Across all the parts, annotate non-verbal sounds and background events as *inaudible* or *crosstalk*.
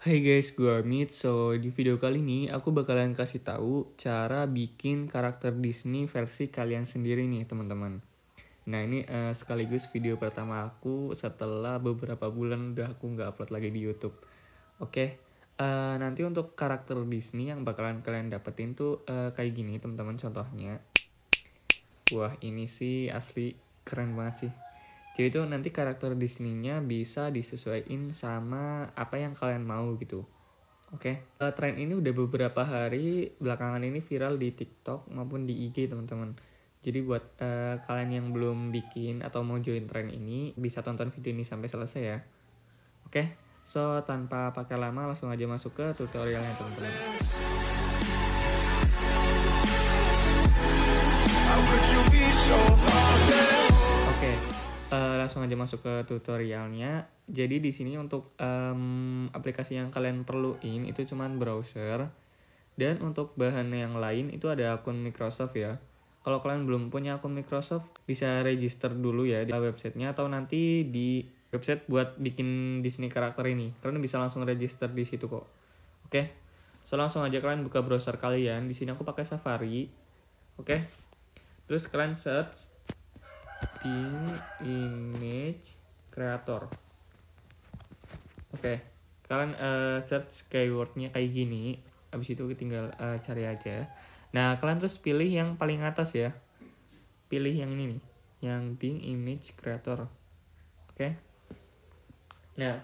Hai guys, gue Amit. So, di video kali ini aku bakalan kasih tahu cara bikin karakter Disney versi kalian sendiri nih, teman-teman. Nah, ini uh, sekaligus video pertama aku setelah beberapa bulan udah aku nggak upload lagi di YouTube. Oke, okay. uh, eh, nanti untuk karakter Disney yang bakalan kalian dapetin tuh uh, kayak gini, teman-teman contohnya. Wah, ini sih asli keren banget sih jadi itu nanti karakter Disney-nya bisa disesuaikan sama apa yang kalian mau gitu Oke, okay. Eh, tren ini udah beberapa hari belakangan ini viral di TikTok maupun di IG teman-teman. Jadi buat uh, kalian yang belum bikin atau mau join tren ini bisa tonton video ini sampai selesai ya. Oke, okay. so tanpa pakai lama langsung aja masuk ke tutorialnya teman-teman. langsung aja masuk ke tutorialnya. Jadi di sini untuk um, aplikasi yang kalian perluin itu cuman browser. Dan untuk bahan yang lain itu ada akun Microsoft ya. Kalau kalian belum punya akun Microsoft bisa register dulu ya di websitenya atau nanti di website buat bikin Disney karakter ini. Kalian bisa langsung register di situ kok. Oke. So langsung aja kalian buka browser kalian. Di sini aku pakai Safari. Oke. Terus kalian search bing image creator oke okay. kalian uh, search keywordnya kayak gini abis itu tinggal uh, cari aja nah kalian terus pilih yang paling atas ya pilih yang ini nih yang bing image creator oke okay? nah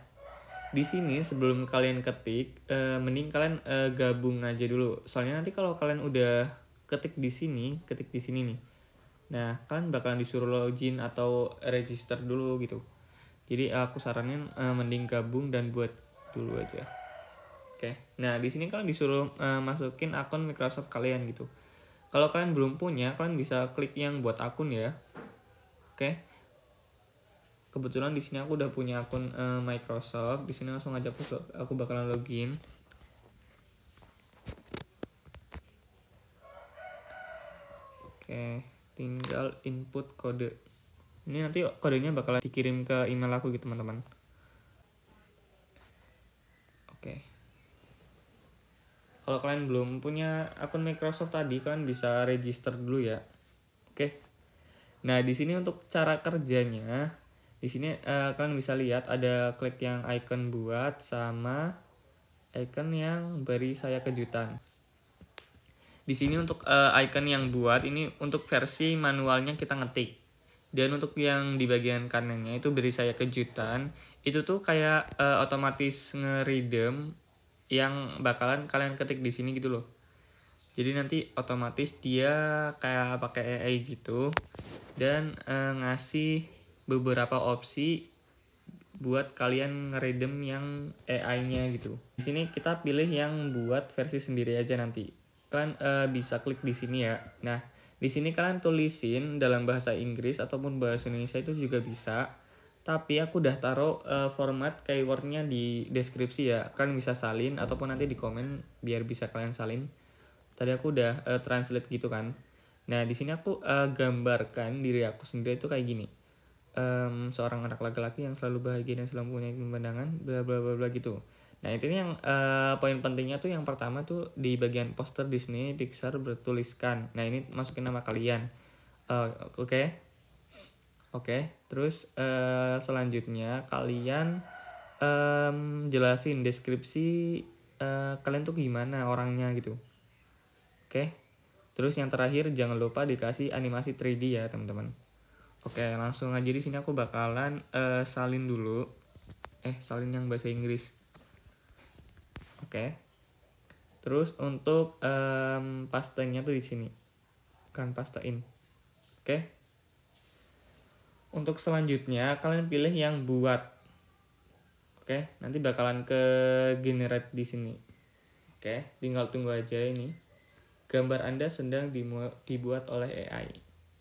di sini sebelum kalian ketik uh, mending kalian uh, gabung aja dulu soalnya nanti kalau kalian udah ketik di sini ketik di sini nih Nah, kan bakalan disuruh login atau register dulu gitu. Jadi aku saranin uh, mending gabung dan buat dulu aja. Oke. Okay. Nah, di sini kalian disuruh uh, masukin akun Microsoft kalian gitu. Kalau kalian belum punya, kalian bisa klik yang buat akun ya. Oke. Okay. Kebetulan di sini aku udah punya akun uh, Microsoft. Di sini langsung aja aku aku bakalan login. Oke. Okay tinggal input kode ini nanti kodenya bakalan dikirim ke email aku gitu teman-teman oke okay. kalau kalian belum punya akun Microsoft tadi kalian bisa register dulu ya oke okay. nah di sini untuk cara kerjanya di sini uh, kalian bisa lihat ada klik yang icon buat sama icon yang beri saya kejutan di sini untuk uh, icon yang buat ini untuk versi manualnya kita ngetik dan untuk yang di bagian kanannya itu beri saya kejutan itu tuh kayak uh, otomatis ngeridem yang bakalan kalian ketik di sini gitu loh jadi nanti otomatis dia kayak pakai AI gitu dan uh, ngasih beberapa opsi buat kalian ngeridem yang AI-nya gitu. Di sini kita pilih yang buat versi sendiri aja nanti kalian uh, bisa klik di sini ya. Nah, di sini kalian tulisin dalam bahasa Inggris ataupun bahasa Indonesia itu juga bisa. Tapi aku udah taruh uh, format keywordnya di deskripsi ya. Kalian bisa salin ataupun nanti di komen biar bisa kalian salin. Tadi aku udah uh, translate gitu kan. Nah, di sini aku uh, gambarkan diri aku sendiri itu kayak gini. Um, seorang anak laki-laki yang selalu bahagia dan selalu punya pemandangan bla bla bla bla gitu. Nah itu yang uh, poin pentingnya tuh yang pertama tuh di bagian poster Disney Pixar bertuliskan. Nah ini masukin nama kalian. Eh, oke, uh, oke. Okay. Okay. Terus uh, selanjutnya kalian um, jelasin deskripsi uh, kalian tuh gimana orangnya gitu. Oke. Okay. Terus yang terakhir jangan lupa dikasih animasi 3D ya teman-teman. Oke okay, langsung aja di sini aku bakalan uh, salin dulu. Eh salin yang bahasa Inggris. Oke. Terus untuk um, pastenya tuh di sini. pasta kan pastain. Oke. Untuk selanjutnya kalian pilih yang buat. Oke, nanti bakalan ke generate di sini. Oke, tinggal tunggu aja ini. Gambar Anda sedang dibuat oleh AI.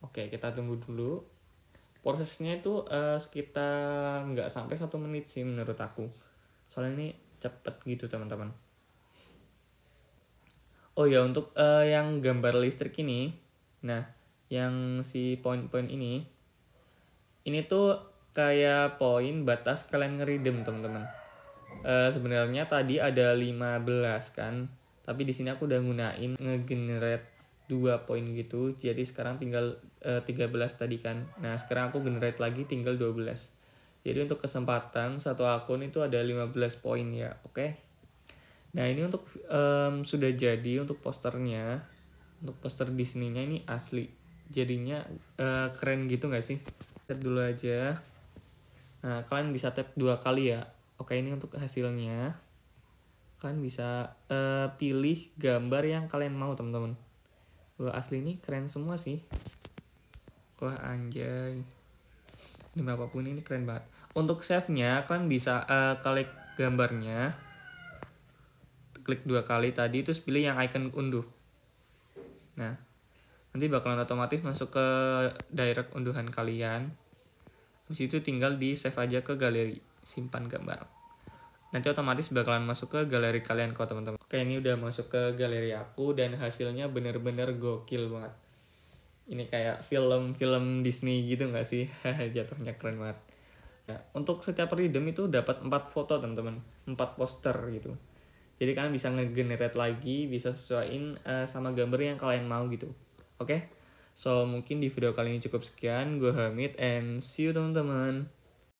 Oke, kita tunggu dulu. Prosesnya itu uh, sekitar nggak sampai satu menit sih menurut aku. Soalnya ini cepet gitu teman-teman oh ya untuk uh, yang gambar listrik ini nah yang si poin-poin ini ini tuh kayak poin batas kalian ngeridem teman-teman uh, sebenarnya tadi ada 15 kan tapi di sini aku udah gunain ngegenerate dua poin gitu jadi sekarang tinggal uh, eh, 13 tadi kan nah sekarang aku generate lagi tinggal 12 jadi untuk kesempatan satu akun itu ada 15 poin ya oke okay? Nah ini untuk um, sudah jadi untuk posternya, untuk poster Disney-nya ini asli. Jadinya uh, keren gitu nggak sih? Tap dulu aja. Nah kalian bisa tap dua kali ya. Oke ini untuk hasilnya. Kalian bisa uh, pilih gambar yang kalian mau teman-teman. Wah asli ini keren semua sih. Wah anjay. ini apapun ini keren banget. Untuk save-nya kalian bisa uh, eh, klik gambarnya klik dua kali tadi terus pilih yang icon unduh nah nanti bakalan otomatis masuk ke direct unduhan kalian habis itu tinggal di save aja ke galeri simpan gambar nanti otomatis bakalan masuk ke galeri kalian kok teman-teman oke ini udah masuk ke galeri aku dan hasilnya bener-bener gokil banget ini kayak film-film Disney gitu gak sih *laughs* jatuhnya keren banget ya, untuk setiap redeem itu dapat 4 foto teman-teman 4 poster gitu jadi kalian bisa ngegenerate lagi bisa sesuaiin uh, sama gambar yang kalian mau gitu oke okay? so mungkin di video kali ini cukup sekian gue Hamid and see you teman-teman